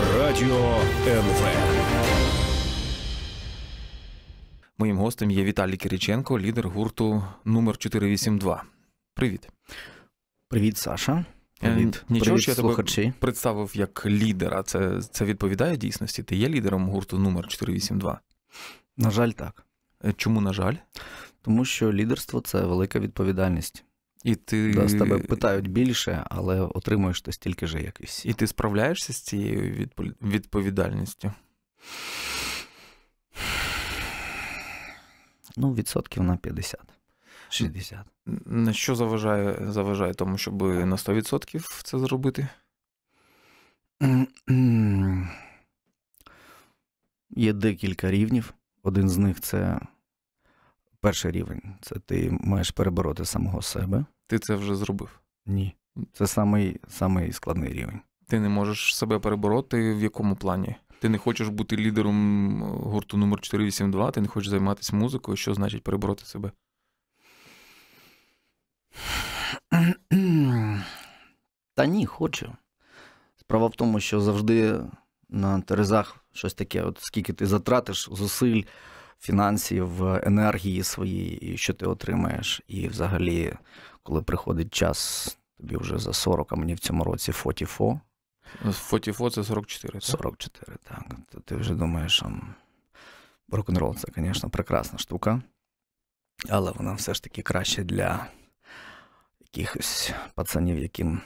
Радіо НВ. Моїм гостем є Віталій Кириченко, лідер гурту номер 482 Привіт. Привіт, Саша. Е, Привіт. Нічого Привіт, що я тебе представив як лідера. Це це відповідає дійсності? Ти є лідером гурту номер 482 На жаль, так. Е, чому на жаль? Тому що лідерство це велика відповідальність. І ти... Да, з тебе питають більше, але отримуєш ти стільки же як і всі. І ти справляєшся з цією відповідальністю? Ну, відсотків на 50. 60. На що заважає заважає тому, щоб е. на 100% це зробити? Є декілька рівнів. Один з них це перший рівень це ти маєш перебороти самого себе. Ти це вже зробив? Ні. Це самий, самий складний рівень. Ти не можеш себе перебороти в якому плані? Ти не хочеш бути лідером е, гурту номер 482 ти не хочеш займатися музикою. Що значить перебороти себе? Та ні, хочу. Справа в тому, що завжди на терезах щось таке, от скільки ти затратиш зусиль фінансів, е, енергії своєї, і що ти отримаєш. І взагалі, коли приходить час, тобі вже за 40, а мені в цьому році фотіфо. Фотіфо це 44. так? 44, так. То ти вже думаєш, рок-н-рол це, звісно, прекрасна штука, але вона все ж таки краще для якихось пацанів, яким.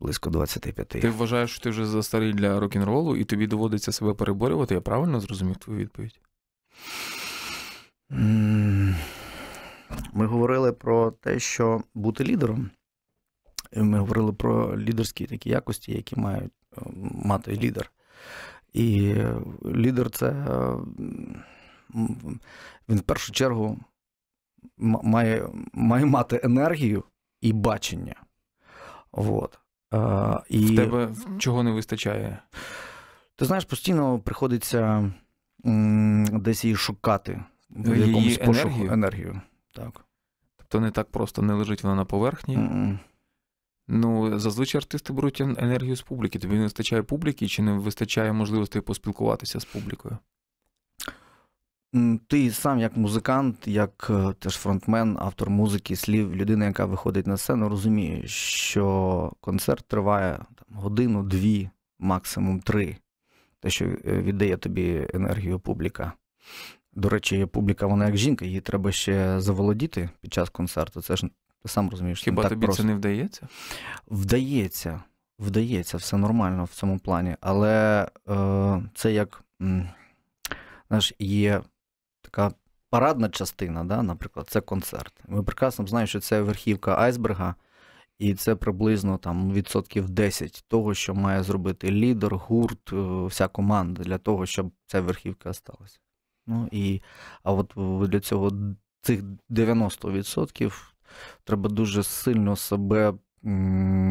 Близько 25. Ти вважаєш, що ти вже застарий для рок-н-ролу, і тобі доводиться себе переборювати? Я правильно зрозумів твою відповідь? Ми говорили про те, що бути лідером. Ми говорили про лідерські такі якості, які мають е, мати лідер. І лідер це е, він в першу чергу має має мати енергію і бачення. От. Е, і... В тебе чого не вистачає? Ти знаєш, постійно приходиться десь її шукати в її пошуку енергію? енергію. Так. Тобто не так просто не лежить вона на поверхні. Mm-mm. Ну, зазвичай артисти беруть енергію з публіки. Тобі не вистачає публіки, чи не вистачає можливостей поспілкуватися з публікою? Ти сам, як музикант, як е, теж фронтмен, автор музики, слів, людина, яка виходить на сцену, розуміє, що концерт триває там, годину, дві, максимум три те, що е, віддає тобі енергію публіка. До речі, публіка, вона як жінка, її треба ще заволодіти під час концерту. Це ж ти сам розумієш. Хіба не так тобі просто. це не вдається? Вдається, вдається, все нормально в цьому плані. Але е, це як знаєш, є така парадна частина, да, наприклад, це концерт. Ми прекрасно знаємо, що це верхівка айсберга. І це приблизно там відсотків 10 того, що має зробити лідер, гурт, е, вся команда для того, щоб ця верхівка сталася. Ну і а от для цього цих 90% треба дуже сильно себе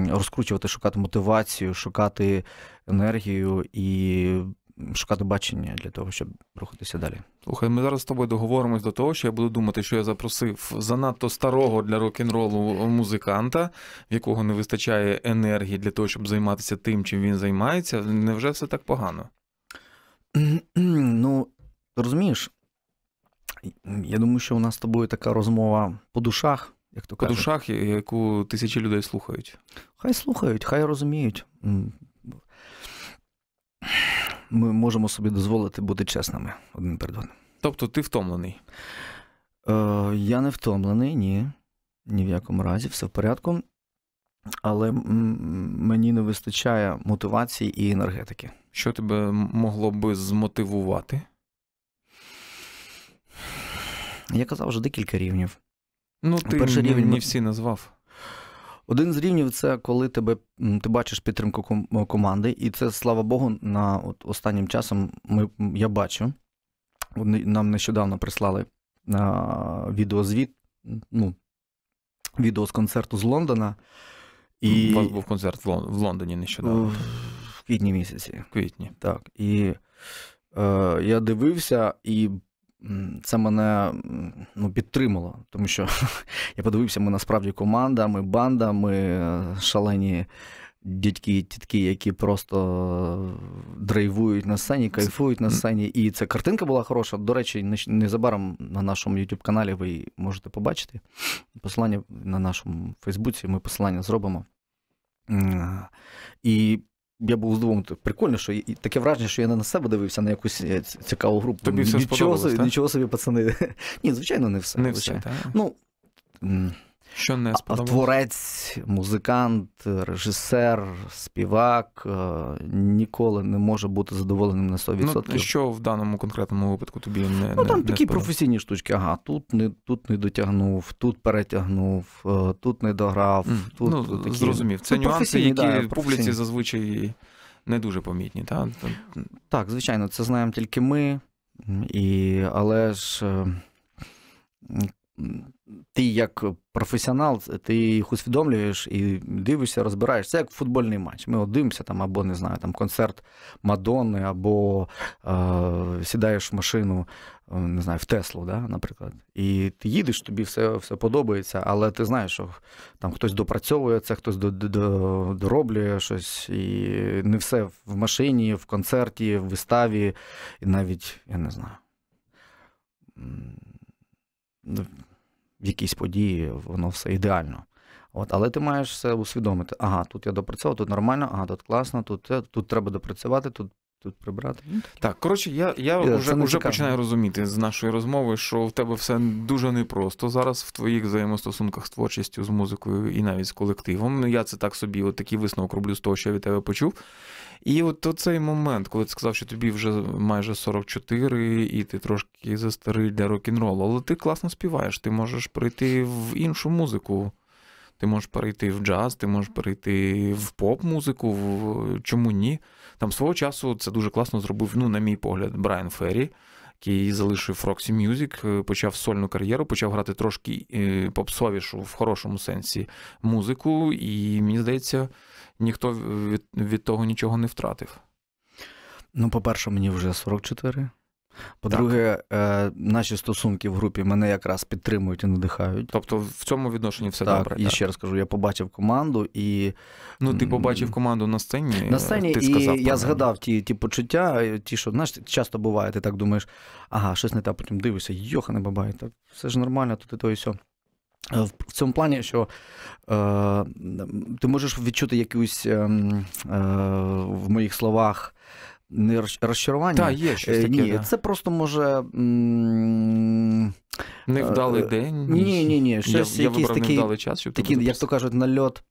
розкручувати, шукати мотивацію, шукати енергію і шукати бачення для того, щоб рухатися далі. Слухай, ми зараз з тобою договоримось до того, що я буду думати, що я запросив занадто старого для рок-н-ролу музиканта, в якого не вистачає енергії для того, щоб займатися тим, чим він займається. Невже все так погано? Ну, розумієш, я думаю, що у нас з тобою така розмова по душах. Як то по кажуть. душах, яку тисячі людей слухають. Хай слухають, хай розуміють ми можемо собі дозволити бути чесними один перед одним. Тобто, ти втомлений? Е, Я не втомлений, ні. Ні в якому разі, все в порядку. Але мені не вистачає мотивації і енергетики. Що тебе могло би змотивувати? Я казав вже декілька рівнів. Ну, ну ти Перший рівень... не всі назвав. Один з рівнів це коли тебе ти бачиш підтримку команди, і це слава Богу, на от останнім часом ми я бачу. вони Нам нещодавно прислали а, відеозвіт, ну, відео з концерту з Лондона. І... У вас був концерт в, в Лондоні нещодавно. В квітні місяці. В квітні. Так. І е, я дивився, і це мене ну, підтримало, тому що я подивився, ми насправді команда, ми банда, ми е, шалені дядьки і тітки, які просто драйвують на сцені, кайфують на сцені. І ця картинка була хороша. До речі, незабаром на нашому youtube каналі ви можете побачити. Посилання на нашому Фейсбуці, ми посилання зробимо. І я був здивований. Прикольно, що я, таке враження, що я не на себе дивився на якусь е, цікаву групу. Тобі все нічого, сподобалось, Нічого собі пацани. Ні, звичайно, не все. Не все, так? Ну, що не сподобалось? творець, музикант, режисер, співак е, ніколи не може бути задоволеним на 100%. Ну, Що в даному конкретному випадку тобі не Ну, там не, такі сподобало. професійні штучки. Ага, тут не тут не дотягнув, тут перетягнув, е, тут не дограв. Mm. Тут ну, такі... зрозумів. Це ну, нюанси, які да, в публіці зазвичай не дуже помітні. Та? Так, звичайно, це знаємо тільки ми, І, але ж. Е, ти як професіонал, ти їх усвідомлюєш і дивишся, розбираєш. Це як футбольний матч. Ми от дивимося там, або не знаю, там концерт Мадонни, або е, сідаєш в машину, е, не знаю, в Теслу, да, наприклад. І ти їдеш, тобі все все подобається, але ти знаєш, що там хтось допрацьовує це, хтось дороблює щось. І не все в машині, в концерті, в виставі, і навіть я не знаю. Ну, в якійсь події воно все ідеально. От, Але ти маєш все усвідомити. Ага, тут я допрацював, тут нормально, ага, тут класно, тут е, тут треба допрацювати, тут тут прибрати. Ну, так, коротше, я я е, це вже вже починаю розуміти з нашої розмови, що в тебе все дуже непросто зараз в твоїх взаємостосунках з творчістю, з музикою і навіть з колективом. Я це так собі, от такий висновок роблю з того, що я від тебе почув. І от цей момент, коли ти сказав, що тобі вже майже 44, і ти трошки застарий для рок-н-ролу, але ти класно співаєш, ти можеш прийти в іншу музику. Ти можеш перейти в джаз, ти можеш перейти в поп-музику, в... чому ні? Там свого часу це дуже класно зробив, ну, на мій погляд, Брайан Феррі, який залишив Roxy Music, е, почав сольну кар'єру, почав грати трошки е, попсовішу в хорошому сенсі музику. І мені здається, ніхто е, від, від того нічого не втратив. Ну, по-перше, мені вже 44. По-друге, е, наші стосунки в групі мене якраз підтримують і надихають. Тобто в цьому відношенні все так, добре. І так. ще раз кажу, я побачив команду і. Ну, ти побачив команду на сцені. На сцені ти сказав, і я згадав ті ті почуття, е, ті, що знаєш, часто буває, ти так думаєш, ага, щось не так, потім дивишся, йохане бабай, так все ж нормально, тут і то і сьо. Е, в цьому плані, що е, ти можеш відчути якусь ем, е, в моїх словах не розчарування. Так, є щось е, таке. Ні, да. Це просто може. М- Невдалий е, день. Ні, ні, ні. Щось я, якийсь я такий, невдалий час, щоб такий, як то кажуть, нальот.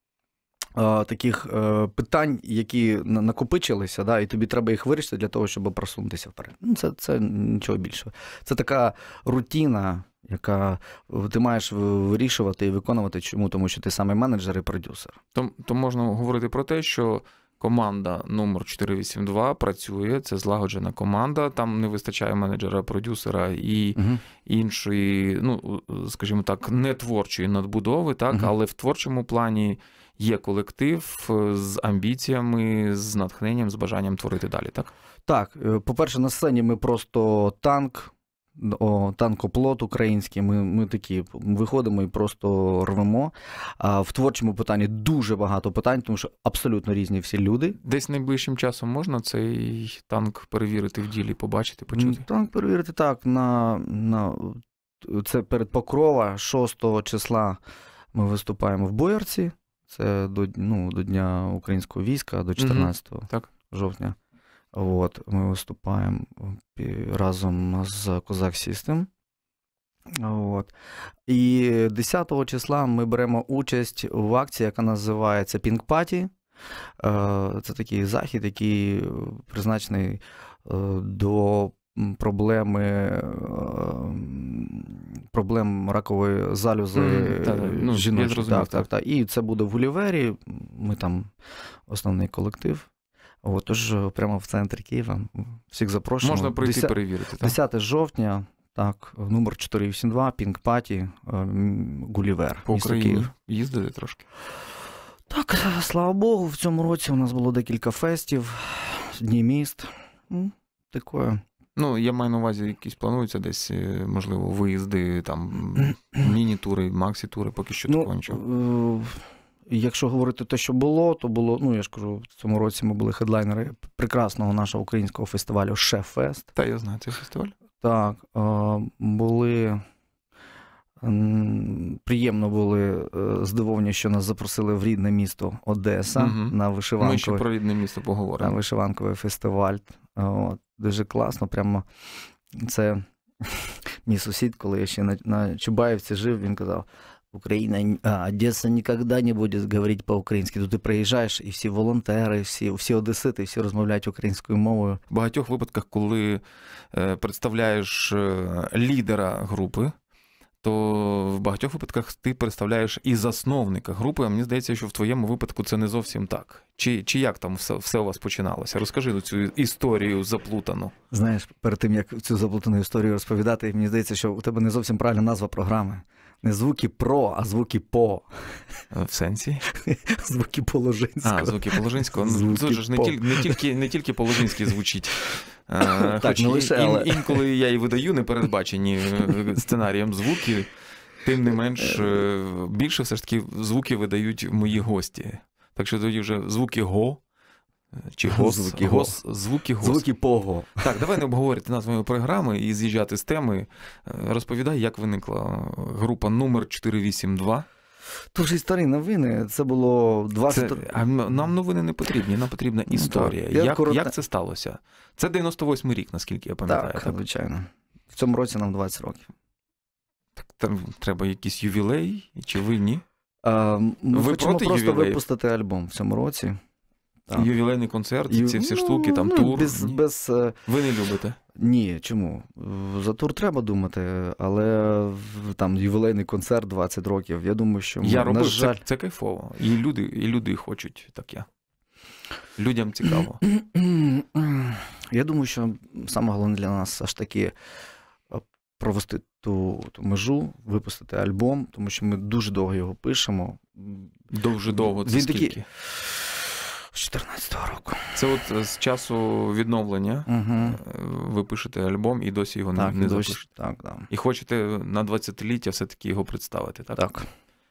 Таких питань, які накопичилися, да, і тобі треба їх вирішити для того, щоб просунутися вперед. Ну, Це це нічого більшого. Це така рутина яка е, ти маєш вирішувати і виконувати. Чому? Тому що ти саме менеджер і продюсер. То, то можна говорити про те, що. Команда номер 482 працює, це злагоджена команда. Там не вистачає менеджера, продюсера і uh іншої, ну е, скажімо так, не творчої надбудови, так uh але в творчому плані є колектив е, з амбіціями, з натхненням, з бажанням творити далі. Так, так, по перше, на сцені ми просто танк о, танкоплот український. Ми ми такі виходимо і просто рвемо. А в творчому питанні дуже багато питань, тому що абсолютно різні всі люди. Десь найближчим часом можна цей танк перевірити в ділі, побачити, почути? Танк перевірити так. на, на Це перед Покрова 6 числа ми виступаємо в Боярці. Це до ну, до Дня українського війська, до 14 mm-hmm. жовтня. От, Ми виступаємо разом з Козак Сістем. От. І 10 числа ми беремо участь в акції, яка називається Пінг-паті. Э, це такий захід, який э, призначений э, до проблеми проблем ракової залюзи mm, та, ну, жіночі. Так, так, так. І це буде в Гулівері. Ми там основний колектив. От, тож е, прямо в центрі Києва. Всіх запрошуємо. Можна прийти 10, перевірити. Так? 10 жовтня, так, номер 482, паті Гулівер. По Україні Київ. їздили трошки. Так, слава Богу, в цьому році у нас було декілька фестів, дні міст. Такое. Ну, я маю на увазі, якісь плануються десь, е, можливо, виїзди, там міні-тури, максі-тури, поки що ну, такого нічого. Е, якщо говорити те, що було, то було. Ну я ж кажу, в цьому році ми були хедлайнери прекрасного нашого українського фестивалю Шеффест. Та я знаю цей фестиваль. Так, були. Приємно були е, здивовані, що нас запросили в рідне місто Одеса угу. на вишиванковий Ми ще про рідне місто поговоримо. На вишиванковий фестиваль. От, Дуже класно. Прямо це мій сусід, коли я ще на, на Чубаївці жив, він казав: Украина, а, Одесса никогда не будет говорить по-українськи. Тут ти приїжджаєш, і всі волонтери, всі всі одесити, всі розмовляють українською мовою. В багатьох випадках, коли е, представляєш е, лідера групи, то в багатьох випадках ти представляєш і засновника групи. А мені здається, що в твоєму випадку це не зовсім так. Чи чи як там все все у вас починалося? Розкажи цю історію заплутану. Знаєш, перед тим як цю заплутану історію розповідати, мені здається, що у тебе не зовсім правильна назва програми не звуки про, а звуки по. Е, в сенсі? Звуки Положинського. А, звуки Положинського. Ну, звуки Це ж не тільки не тільки, не тільки Положинський звучить. А, е, так, лише, ін, але... інколи я і видаю непередбачені е, сценарієм звуки, тим не менш, більше все ж таки звуки видають мої гості. Так що тоді вже звуки го. Е, чи гос, звуки гос, гос. Звуки гос. Звуки пого. Так, давай не обговорити назвою програми і з'їжджати з теми. Е, розповідай, як виникла група номер 482 Тож старі новини, це було 20... Це, а Нам новини не потрібні, нам потрібна ну, історія. Так, як корот... як це сталося? Це 98-й рік, наскільки я пам'ятаю. Так, так, звичайно. В цьому році нам 20 років. Так там треба якийсь ювілей, чи ви ні? А, ем, Ми ви хочемо проти просто ювілеїв? випустити альбом в цьому році. А. Ювілейний концерт, Ю... ці всі ну, штуки, там ну, тур. Без, ні. без... Е, Ви не любите? Ні, чому? За тур треба думати, але там ювілейний концерт 20 років. Я думаю, що я робив, на жаль... це, це кайфово. І люди, і люди хочуть таке. Людям цікаво. Я думаю, що саме головне для нас аж таки е, провести ту, ту межу, випустити альбом, тому що ми дуже довго його пишемо. Дуже довго це Він скільки? Такі... 14-го року. Це от е, з часу відновлення угу. ви пишете альбом і досі його так, не, не запишете. Так, так. І хочете на 20-ліття все-таки його представити, так? Так.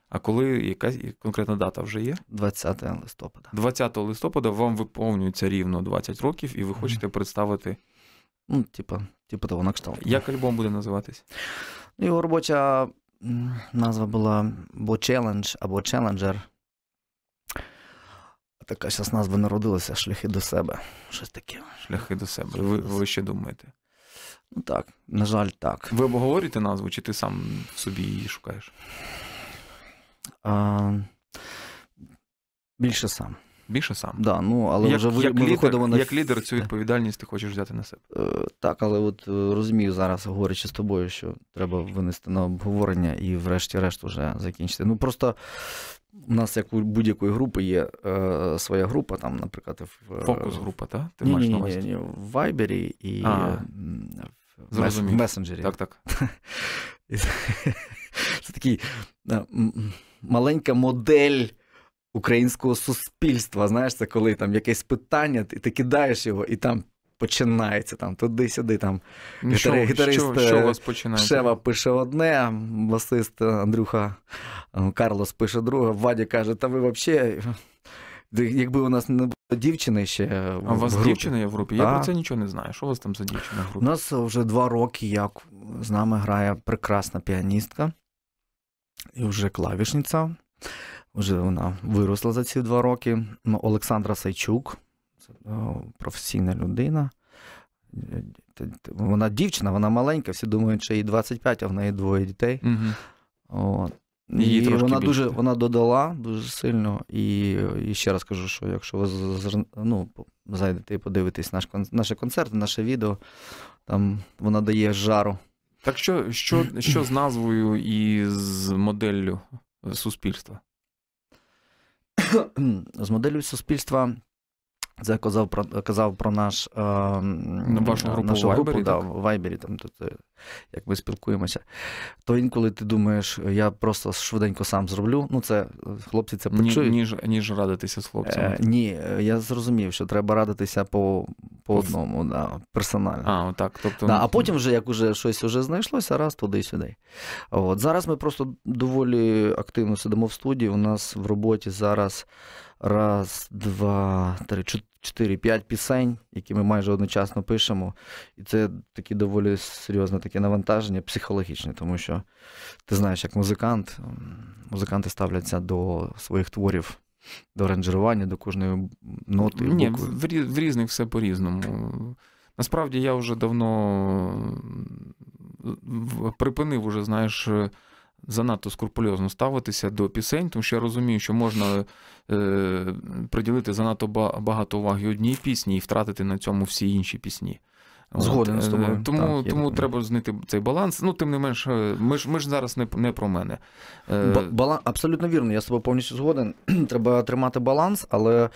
А коли якась конкретна дата вже є? 20 листопада. 20 листопада вам виповнюється рівно 20 років, і ви хочете mm. представити. Ну, типа, типа того на кшталт. Як альбом буде називатись? Ну, його робоча назва була або Challenge, або Challenger така зараз назва народилася шляхи до себе. Щось таке. Шляхи до себе. Ви, ви ще думаєте? Ну так, на жаль, так. Ви обговорюєте назву, чи ти сам собі її шукаєш? А, Більше сам більше сам. Да, ну, але як, вже ви, як, ми лідер, на... як лідер цю відповідальність ти хочеш взяти на себе. Е, так, але от е, розумію зараз, говорячи з тобою, що треба винести на обговорення і, врешті-решт, вже закінчити. Ну просто у нас, як у будь-якої групи, є е, своя група, там, наприклад, в е, фокус-група, так? Ти ні, маєш ні, Ні, ні, в Вайбері і а, в, мес... в месенджері. Так, так. Це такий маленька модель українського суспільства. Знаєш, це коли там якесь питання, ти, ти кидаєш його і там. Починається там туди-сюди. там ну, гітари, Гітарист що, е, Шева пише одне, басист е, Андрюха е, Карлос пише друге, Вадя каже, та ви взагалі, якби у нас не було дівчини ще. А у вас групі. дівчина є в групі? Я а? про це нічого не знаю. Що у вас там за дівчина в групі? У нас вже два роки, як з нами грає прекрасна піаністка і вже клавішниця вже вона виросла за ці два роки. Ну, Олександра Сайчук, професійна людина. Е, е, вона дівчина, вона маленька, всі думають, що їй 25, а в неї двоє дітей. Угу. От. Її і вона дуже вона додала дуже сильно. І і ще раз кажу, що якщо ви ну, зайдете і подивитесь наш наші концерти, наше відео, там вона дає жару. Так що що, що з назвою і з моделлю суспільства? з моделлю суспільства. Це казав про казав про наш е, ну, вашу групу нашу в Viber, да, в Вайбері, там тут е, як ми спілкуємося. То інколи ти думаєш, я просто швиденько сам зроблю. Ну, це хлопці це почують. ніж ніж радитися з хлопцями. Е, Ні, е, я зрозумів, що треба радитися по по одному, да, персонально. А, отак, тобто... Да, а ну, потім вже як уже щось вже знайшлося, раз туди-сюди. От зараз ми просто доволі активно сидимо в студії. У нас в роботі зараз раз, два, три, чотири, п'ять пісень, які ми майже одночасно пишемо. І це таке доволі серйозне таке навантаження, психологічне, тому що ти знаєш, як музикант, музиканти ставляться до своїх творів. До аранжування, до кожної ноти. Ні, букви. В різних все по-різному. Насправді я вже давно припинив уже, знаєш, занадто скрупульозно ставитися до пісень, тому що я розумію, що можна е, приділити занадто багато уваги одній пісні і втратити на цьому всі інші пісні. Згоден е, з тобою. Тому так, тому я... треба знайти цей баланс. Ну, тим не менш, е, ми ж ми ж зараз не не про мене. Е, баланс абсолютно вірно, я з тобою повністю згоден. Треба тримати баланс, але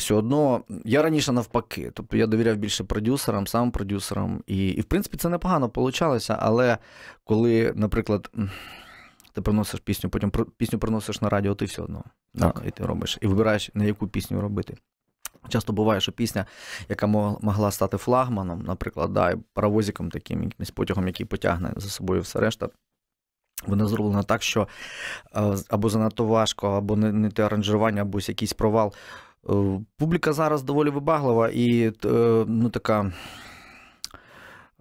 все одно я раніше навпаки, тобто я довіряв більше продюсерам, сам продюсерам, і, і в принципі, це непогано получалося, але коли, наприклад. Ти приносиш пісню, потім пісню приносиш на радіо, ти все одно так. Да, і ти робиш, і вибираєш, на яку пісню робити. Часто буває, що пісня, яка могла стати флагманом, наприклад, да, паровозиком таким, якимось потягом, який потягне за собою все решта, вона зроблена так, що е, або занадто важко, або не, не те аранжування, або якийсь провал. Е, публіка зараз доволі вибаглива і е, ну, така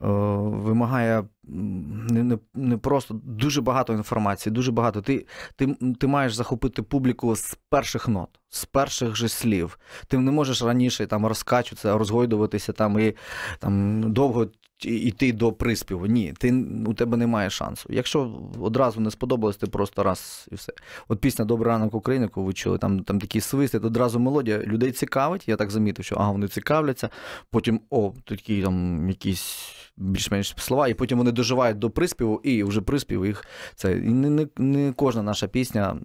е, вимагає не, не не, просто дуже багато інформації, дуже багато. Ти ти, ти маєш захопити публіку з перших нот, з перших же слів. Ти не можеш раніше там розкачуватися, розгойдуватися там і там довго йти до приспіву. Ні, ти у тебе немає шансу. Якщо одразу не сподобалось, ти просто раз і все. От пісня «Добрий ранок України, яку ви чули, там там такі свисти, одразу мелодія людей цікавить. Я так замітив, що ага, вони цікавляться. Потім о, такі там якісь більш-менш слова, і потім вони доживають до приспіву, і вже приспів їх це не, не, не кожна наша пісня.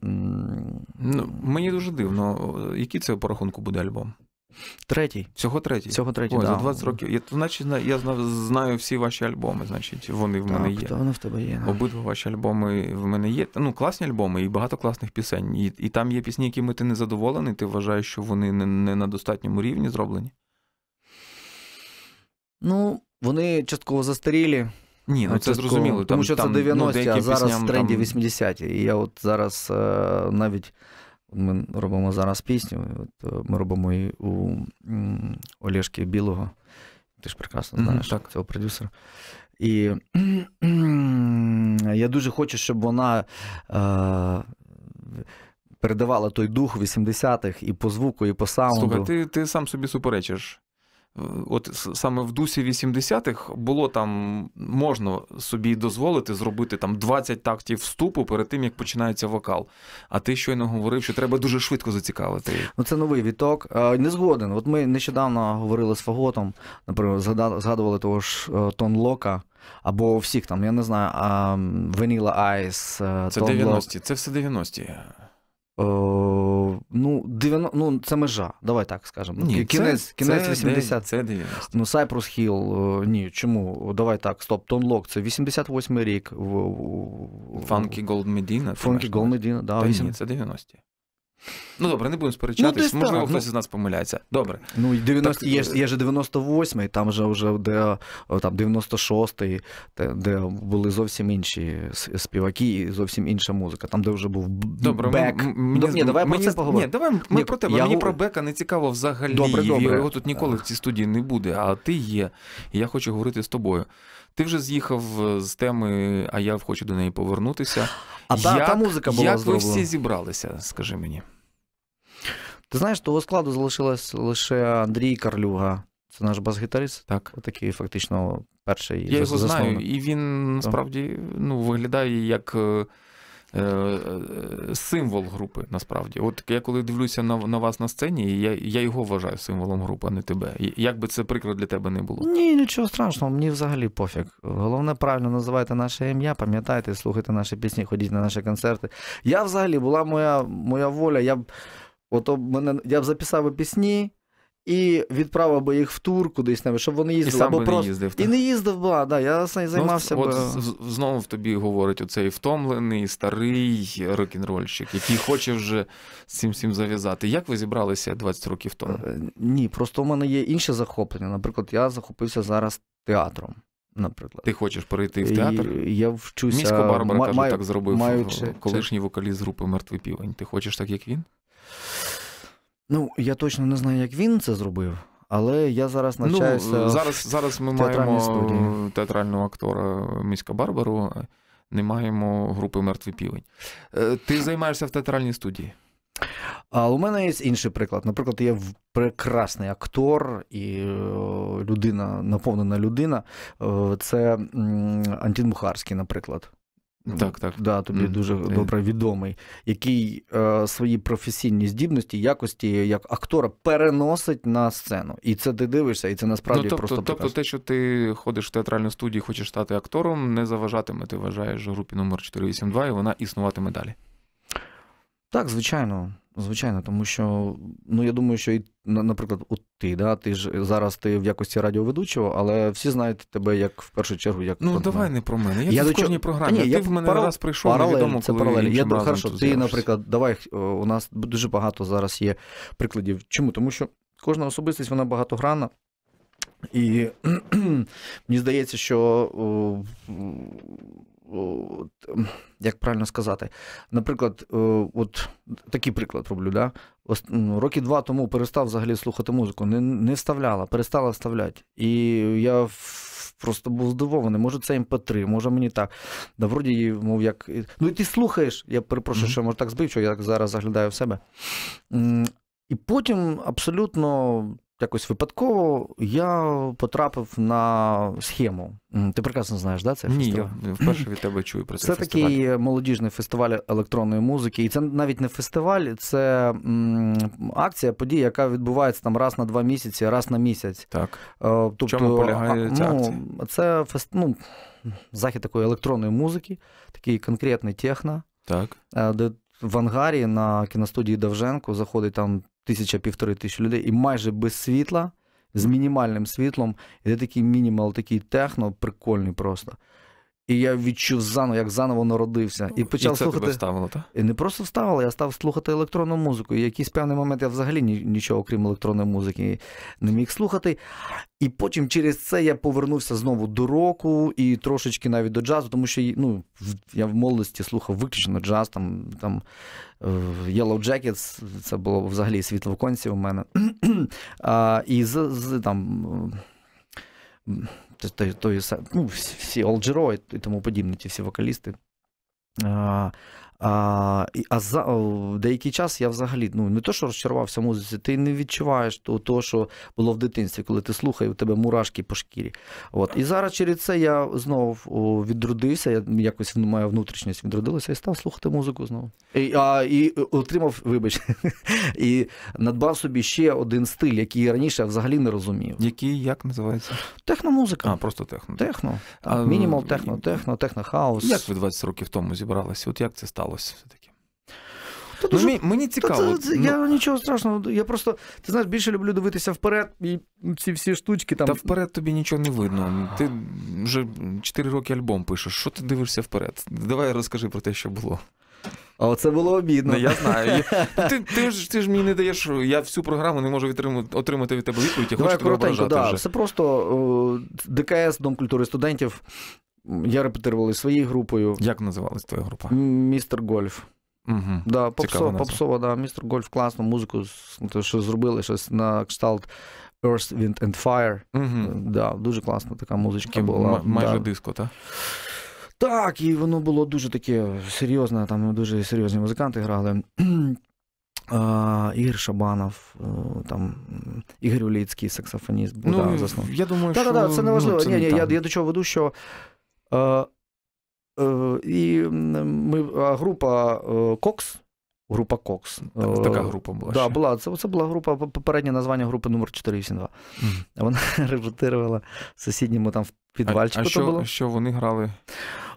Ну, Мені дуже дивно, який це по рахунку буде альбом? Третій. Цього третій. Цього третій. Ой, да. за 20 років. Я, значить, я знаю всі ваші альбоми, значить, вони в так, мене є. Вони в тебе є. Обидва ваші альбоми в мене є. Ну, класні альбоми і багато класних пісень. І і там є пісні, якими ти не задоволений, ти вважаєш, що вони не, не на достатньому рівні зроблені. Ну, вони частково застарілі. Ні, ну, ну це зрозуміло. Тому там, що це 90-ті, ну, а зараз в тренді там... 80-ті. І я от зараз е, навіть. Ми робимо зараз пісню. От е, Ми робимо її у Олешки Білого. Ти ж прекрасно знаєш так. цього продюсера. І я дуже хочу, щоб вона е- передавала той дух 80-х і по звуку, і по саунду. Слухай, ти ти сам собі суперечиш. От саме в дусі 80-х було там можна собі дозволити зробити там 20 тактів вступу перед тим, як починається вокал. А ти щойно говорив, що треба дуже швидко зацікавити. Ну це новий віток. Е, не згоден. От ми нещодавно говорили з Фаготом, наприклад, згадували того ж е, Тон Лока. Або всіх там, я не знаю, Веніла Айс. Е, це Tom 90-ті, це все 90-ті. Е, ну, 90, ну, це межа, давай так скажемо. Ні, Кінець це, кінець це 80. Це 90. Ну, Cypress Hill, е, ні, чому? Давай так, стоп, Тон Лок, це 88 рік. Фанкі Funky Gold Medina. Funky Gold Medina, да. Та 8... ні, це 90-ті. Ну добре, не будемо сперечатись. Ну, Можливо, так, хтось ну... із нас помиляється. Добре. Ну, 90... так... є, е, є же 98-й, там вже вже де е, там 96-й, де були зовсім інші співаки і зовсім інша музика. Там, де вже був добре, бек. Ми, ми, ну, Ні, давай мені... про це поговоримо. Ні, давай ми Ні, про тебе. Я... Мені про бека не цікаво взагалі. Добре, добре. Його тут ніколи в цій студії не буде, а ти є. І я хочу говорити з тобою. Ти вже з'їхав е, з теми, а я хочу до неї повернутися. А як, та, та музика була Як зроблена. ви всі зібралися, скажи мені? Ти знаєш, того складу залишилось лише Андрій Карлюга. Це наш бас-гітарист. Так. Отакий фактично перший. Я його засновник. знаю, і він насправді ну, виглядає як. Е, е, е, символ групи насправді. От я коли дивлюся на на вас на сцені, я я його вважаю символом групи, а не тебе. Як би це прикро для тебе не було? Ні, нічого страшного, мені взагалі пофіг. Головне, правильно називайте наше ім'я, пам'ятайте, слухайте наші пісні, ходіть на наші концерти. Я взагалі була моя моя воля. я Ото мене я б записав би пісні і відправив би їх в тур кудись, навіть, щоб вони їздили. І сам Або би просто... не їздив. Так? І не їздив, би, да, я займався. Ну, от, би... от Знову в тобі говорить оцей втомлений, старий рок-н-рольщик, який хоче вже з цим всім зав'язати. Як ви зібралися 20 років тому? Е, ні, просто у мене є інше захоплення. Наприклад, я захопився зараз театром. Наприклад, ти хочеш перейти в театр? я вчуся. Місько Барбара, маю, так зробив маю, колишній вокаліст групи Мертвий півень. Ти хочеш так, як він? Ну, я точно не знаю, як він це зробив, але я зараз ну, навчаюся. Ну, Зараз зараз ми маємо студії. театрального актора Міська Барбару, не маємо групи Мертвий півень. Е, ти займаєшся в театральній студії. А у мене є інший приклад. Наприклад, я прекрасний актор і е, людина, наповнена людина. Е, це Антін Бухарський, наприклад. Ну, так, так. Да, Тобі mm-hmm. дуже добре відомий, який е, свої професійні здібності, якості як актора переносить на сцену. І це ти дивишся, і це насправді ну, тобто, просто. Тобто, те, що ти ходиш в театральну студію, і хочеш стати актором, не заважатиме, ти вважаєш групі номер 482 і вона існуватиме далі. Так, звичайно. Звичайно, тому що ну я думаю, що і наприклад, у ти да, ти ж зараз ти в якості радіоведучого, але всі знають тебе як в першу чергу, як ну давай мене. не про мене. Я, я в доч... кожній програмі. ти в мене пара... раз прийшов паралель, невідомо, це коли Я думаю, хорошо. Ти, наприклад, давай е, у нас дуже багато зараз є прикладів. Чому? Тому що кожна особистість вона багатогранна. І мені здається, що Ем, як правильно сказати, наприклад, е, от такий приклад роблю. да? Роки два тому перестав взагалі слухати музику, не не вставляла, перестала вставляти. І я просто був здивований. Може, це МП3, ем може мені так. Да, вроді, мов як. Ну і ти слухаєш. Я перепрошую, mm-hmm. що я може так збив, що я зараз заглядаю в себе. І потім абсолютно якось випадково я потрапив на схему. Ти прекрасно знаєш, да, це Ні, фестиваль? я вперше від тебе чую про цей це фестиваль. Це такий молодіжний фестиваль електронної музики, і це навіть не фестиваль, це м, акція, подія, яка відбувається там раз на два місяці, раз на місяць. Так. Е, тобто, Чому полягає ця ну, акція? Це фест, ну, захід такої електронної музики, такий конкретний техно. Так. Е, де в ангарі на кіностудії Довженко заходить там тисяча-півтори тисячі людей, і майже без світла, з мінімальним світлом, іде такий мінімал, такий техно, прикольний просто. І я відчув заново, як заново народився. І почав і це слухати. тебе ставило, так? І не просто ставило, я став слухати електронну музику. І якийсь певний момент я взагалі нічого, окрім електронної музики, не міг слухати. І потім через це я повернувся знову до року і трошечки навіть до джазу, тому що ну, я в молодості слухав виключно джаз, там там е, Yellow Jackets, це було взагалі світло в конці у мене. а, І з, з там той, той, ну, всі Алджеро і тому подібне, ті всі вокалісти. А а за деякий час я взагалі ну не то, що розчарувався в музиці, ти не відчуваєш того, що було в дитинстві, коли ти слухав, у тебе мурашки по шкірі. От. І зараз через це я знову відродився, я якось ну, моя внутрішність відродилася і став слухати музику знову. І а, і е, отримав, вибач, і надбав собі ще один стиль, який я раніше взагалі не розумів. Який як називається? Техномузика. А, просто техно. Техно. Мінімал, е, техно, техно, техно хаус. Як ви 20 років тому зібралися? От як це стало? сталося все-таки. Та ну, дуже... ну, Мені цікаво. Та це, ну... Я нічого страшного. Я просто, ти знаєш, більше люблю дивитися вперед і ці всі штучки там. Та вперед тобі нічого не видно. Ти вже 4 роки альбом пишеш. Що ти дивишся вперед? Давай розкажи про те, що було. А оце було обідно. Ну, я знаю. Я... Ти ти, ж ти ж мені не даєш, я всю програму не можу відримати, отримати від тебе відповідь, я хочу тебе ображати да. вже. Це просто о, ДКС, Дом культури студентів. Я репетирували своєю групою. Як називалась твоя група? Містер Гольф. Угу. Да, попсо, попсова, да, містер Гольф, класну музику, що зробили щось на кшталт Earth, Wind and Fire. Угу. Да, Дуже класна така музичка була. М- майже да. диско, так? Так, і воно було дуже таке серйозне, там дуже серйозні музиканти грали. Ігор Шабанов, е, там Ігор Уліцький, саксофоніст, ну, да, Я думаю, так, що... Так, так, це не ну, важливо. Ну, це ні, не я, я до чого веду, що і э, э, ми, група э, Кокс. Група Кокс. Так, така група була. Да, була. Це це була група, попереднє названня групи номер 482 mm. Вона репетирувала в сусідньому там в підвальчику. А, а що, було. що вони грали?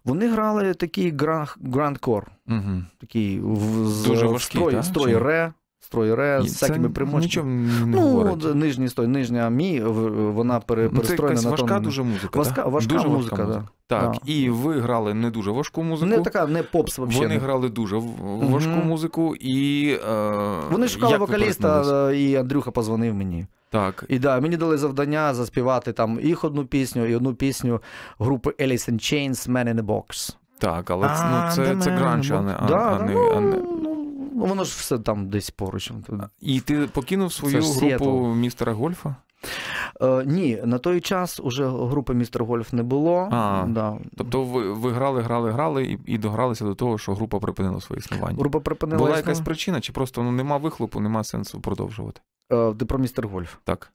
Вони грали такий гранд-кор. Угу. Такий в, Дуже з, важкий, строї, строї ре. Стройрез, Це всякими примочками. Ну, нижній стой, нижня мі, вона перестроєна ну, це на важка тому... дуже музика. Важка, да? важка дуже музика, важка музика. Да. Так, да. і ви грали не дуже важку музику. Не така, не попс взагалі. Вони грали дуже важку mm -hmm. музику і. Е... Вони шукали вокаліста, е, і Андрюха позвонив мені. Так. І да, мені дали завдання заспівати там їх одну пісню, і одну пісню групи Alice in Chains, Man in the Box. Так, але ну, а, ну, це це гранж, а не а, да, а, не, ну, а не Ну, воно ж все там десь поруч. І ти покинув свою групу містера Гольфа? Е, Ні, на той час уже групи містер Гольф не було. А, да. Тобто ви, ви грали, грали, грали і і догралися до того, що група припинила своє існування. Група припинила Була існування? якась причина, чи просто ну, нема вихлопу, нема сенсу продовжувати? Е, Ти про містер Гольф? Так.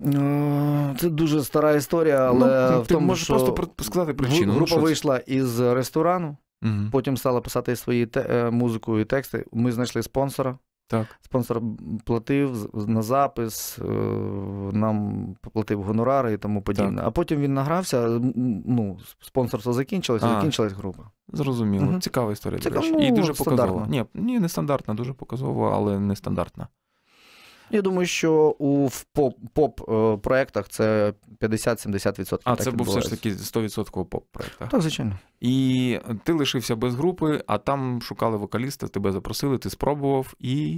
Е, це дуже стара історія, але ну, в тому, можеш що просто сказати причину. Ну, група ну, вийшла із ресторану. Угу. Потім стала писати свої те, е, музику і тексти. Ми знайшли спонсора. Так. Спонсор платив на запис, е, нам платив гонорари і тому подібне. Так. А потім він награвся, ну, спонсорство закінчилося, а, закінчилась група. Зрозуміло. Угу. Цікава історія. Цікав, до речі. Ну, і дуже показова. Ні, ні, не стандартна, дуже показова, але не стандартна. Я думаю, що у в поп-проектах е, це 50-70%. А це був все ж таки 100% поп проект Так, звичайно. І ти лишився без групи, а там шукали вокаліста, тебе запросили, ти спробував, і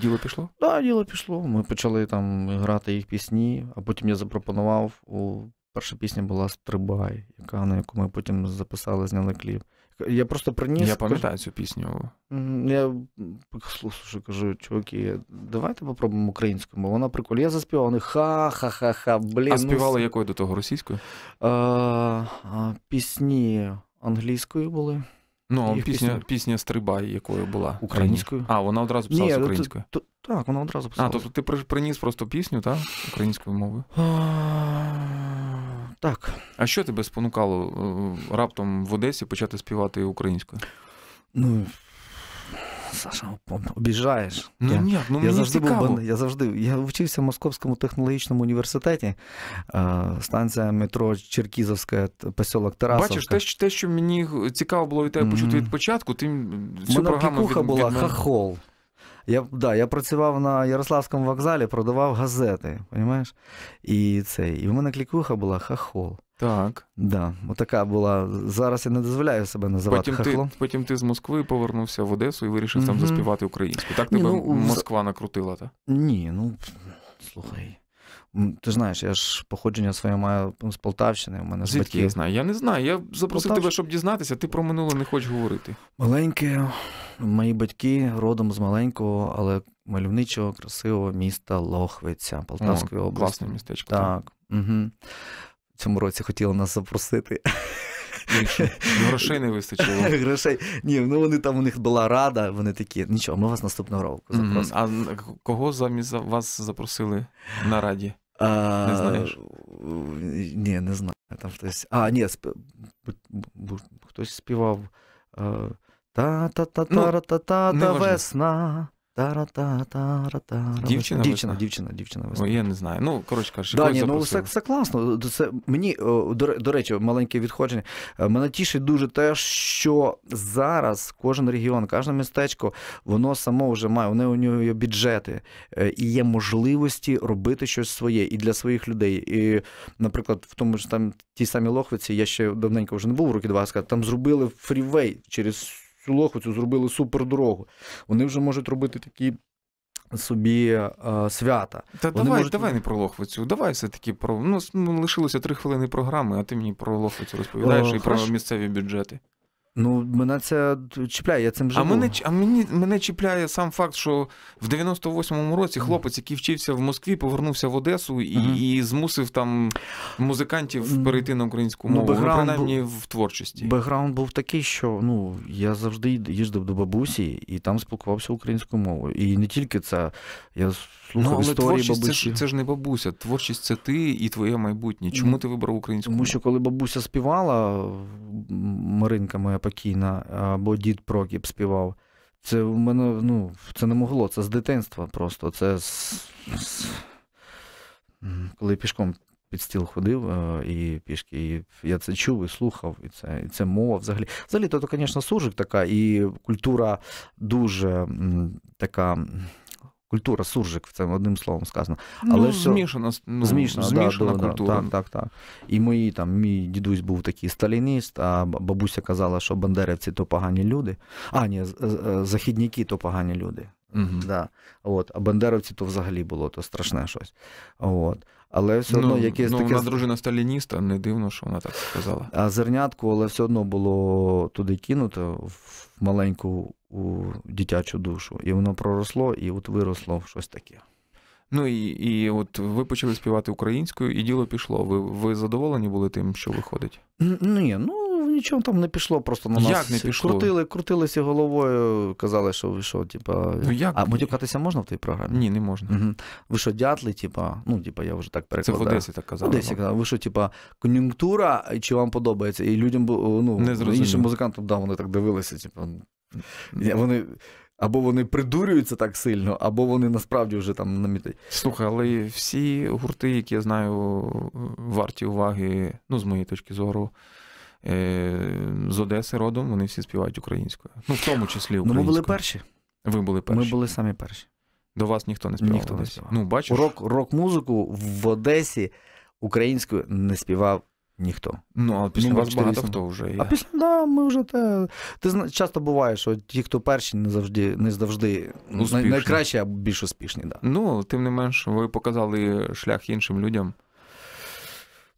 діло пішло? Так, да, діло пішло. Ми почали там грати їх пісні, а потім я запропонував. У... Перша пісня була Стрибай, яка на яку ми потім записали, зняли кліп. Я просто приніс. Я пам'ятаю цю пісню. Я слушаю, кажу, чуваки, давайте попробуємо українською, бо вона прикольна. Я заспівав, вони ха-ха-ха-ха, блін. А ну співали ну... якою до того російською? А, Пісні англійською були. Ну, пісня пісня Стрибай, якою була. Українською. А, вона одразу писалася ну, українською. Так, вона одразу писалася. А, тобто ти приніс просто пісню, так? Українською мовою? Так. А що тебе спонукало е, раптом в Одесі почати співати українською? Ну. Саша, обіжаєш. Ну, я, ні, ну, я завжди цікаво. був я завжди я вчився в Московському технологічному університеті. Е, станція метро Черкізовська, посілок Тарасовка. Бачиш, те, те, що мені цікаво було від тебе почути від початку, ти всю Мене програму від, була від... хахол. Я да, я працював на Ярославському вокзалі, продавав газети, розумієш? І це, і в мене клікуха була хахол. Так. Да, Отака була. Зараз я не дозволяю себе називати потім хахлом. Ти, потім ти з Москви повернувся в Одесу і вирішив mm-hmm. там заспівати українську. Так Ні, тебе ну, Москва накрутила, так? Ні, ну слухай. Ти знаєш, я ж походження своє маю ну, з Полтавщини. У мене Звідки батьків. я знаю? Я не знаю. Я запросив Полтавщина? тебе, щоб дізнатися, ти про минуле не хочеш говорити. Маленьке, мої батьки родом з маленького, але мальовничого, красивого міста Лохвиця, Полтавської О, області. Класне містечко. Так. так. Угу. В цьому році хотіла нас запросити. Ну, Грошей не вистачило. Грошей. Ні, ну вони там у них була рада, вони такі, нічого, ми вас наступного року запросимо. Mm-hmm. А кого замість вас запросили на раді? А, Не знаєш? Ні, не знаю. Там хтось. А, ні, сп... хтось співав. Та-та-та-та-та-та-та ну, весна та ра Дівчина дівчина, дівчина, дівчина весна. Ну, я не знаю. Ну, коротше кажучи, дані ні, ну все, все класно. Це мені до, до речі, маленьке відходження. Е, мене тішить дуже те, що зараз кожен регіон, кожне містечко, воно само вже має. Вони у нього є бюджети е, і є можливості робити щось своє і для своїх людей. І, наприклад, в тому ж там ті самі Лохвиці, я ще давненько вже не був роки, два сказати, там зробили фрівей через цю лохвицю зробили супердорогу. Вони вже можуть робити такі. Собі е, свята. Та Вони давай можуть... давай не про Лохвицю. Давай все-таки про. Ну, ну лишилося три хвилини програми, а ти мені про Лохвицю розповідаєш О, е, і хорошо. про місцеві бюджети. Ну, мене це чіпляє, я цим живу. А мене а мені, мене чіпляє сам факт, що в 98-му році хлопець, який вчився в Москві, повернувся в Одесу і mm-hmm. і змусив там музикантів перейти на українську ну, мову. Ну, беграунд, ну принаймні в творчості. Бекграунд був такий, що ну я завжди їздив до бабусі і там спілкувався українською мовою. І не тільки це. Я слухав ну, але історії бабусі. Це ж, це ж не бабуся. Творчість це ти і твоє майбутнє. Чому ти вибрав українську? Тому що коли бабуся співала, Маринка моя покійна, або дід Прокіп співав. Це в мене ну, це не могло, це з дитинства просто. Це з, з... коли пішком під стіл ходив е, і пішки, і я це чув і слухав, і це і це мова взагалі. Взагалі, то, то, звісно, суржик така, і культура дуже така Культура, суржик, це одним словом сказано. Ну, Але ну, все... Змішана ну, змішана, змішана да, культура. так, так, так. І мої там, мій дідусь був такий сталініст, а бабуся казала, що бандерівці то погані люди. А, ні, західняки то погані люди. Угу. Да. От. А бандеровці то взагалі було то страшне щось. От. Але все ну, одно ну, якесь ну, таке... вона дружина сталініста, не дивно, що вона так сказала. А зернятку, але все одно було туди кинуто в маленьку у дитячу душу. І воно проросло, і от виросло в щось таке. Ну і і от ви почали співати українською, і діло пішло. Ви ви задоволені були тим, що виходить? Ні, ну нічого там не пішло, просто на нас як не пішло? крутили, крутилися головою, казали, що ви що, типа. Ну, як? А матюкатися можна в тій програмі? Ні, не можна. Угу. Ви що, дятли, типа, ну, типа, я вже так перекладаю. Це в Одесі так казали. Одесі ну. Ви що, типа, кон'юнктура, чи вам подобається? І людям, ну, не іншим музикантам, да, вони так дивилися, типа. Вони. Або вони придурюються так сильно, або вони насправді вже там намітають. Слухай, але всі гурти, які я знаю, варті уваги, ну, з моєї точки зору, Е, з Одеси родом, вони всі співають українською. Ну, в тому числі українською. Ну, ми були перші. Ви були перші. Ми були самі перші. До вас ніхто не співав. Ніхто не співав. Ну, бачиш? Рок, Рок-музику в Одесі українською не співав ніхто. Ну, а після ну, вас багато хто вже є. А після, да, ми вже те. Ти часто буває, що ті, хто перші, не завжди не завжди най, найкращі, а більш успішні. Да. Ну, тим не менш, ви показали шлях іншим людям.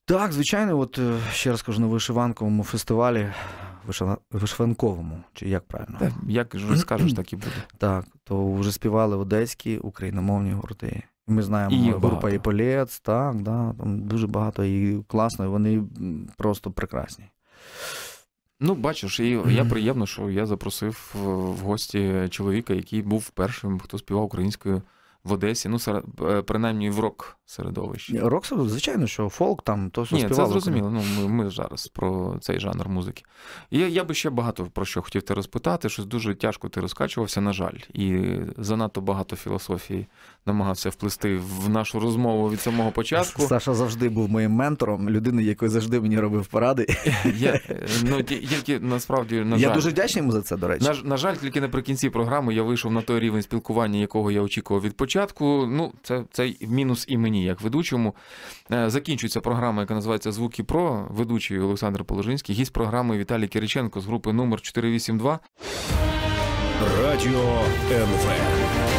Так, звичайно, от е, ще раз кажу, на вишиванковому фестивалі, вишиванковому, чи як правильно? Так, е, Як скажеш, так і буде. Так, то вже співали одеські, україномовні гурти. Ми знаємо і група Іполєц, так, да, там дуже багато і класно, і вони просто прекрасні. Ну, бачиш, і я приємно, що я запросив е, в гості чоловіка, який був першим, хто співав українською в Одесі, ну серед, е, принаймні в рок середовищі. Рок, звичайно, що фолк там то все Ні, співало. Це зрозуміло. Ну, ми ми зараз про цей жанр музики. я, я би ще багато про що хотів тебе розпитати. Щось дуже тяжко ти розкачувався, на жаль, і занадто багато філософії намагався вплести в нашу розмову від самого початку. Саша завжди був моїм ментором, людина, якою завжди мені робив поради. Я, ну, тільки насправді на я жаль, дуже вдячний йому за це. До речі, на, на жаль, тільки наприкінці програми я вийшов на той рівень спілкування, якого я очікував від початку початку. Ну, це це мінус і мені, як ведучому. Е, закінчується програма, яка називається Звуки Про. Ведучий Олександр Положинський. Гість програми Віталій Кириченко з групи номер 482 Радіо НВ.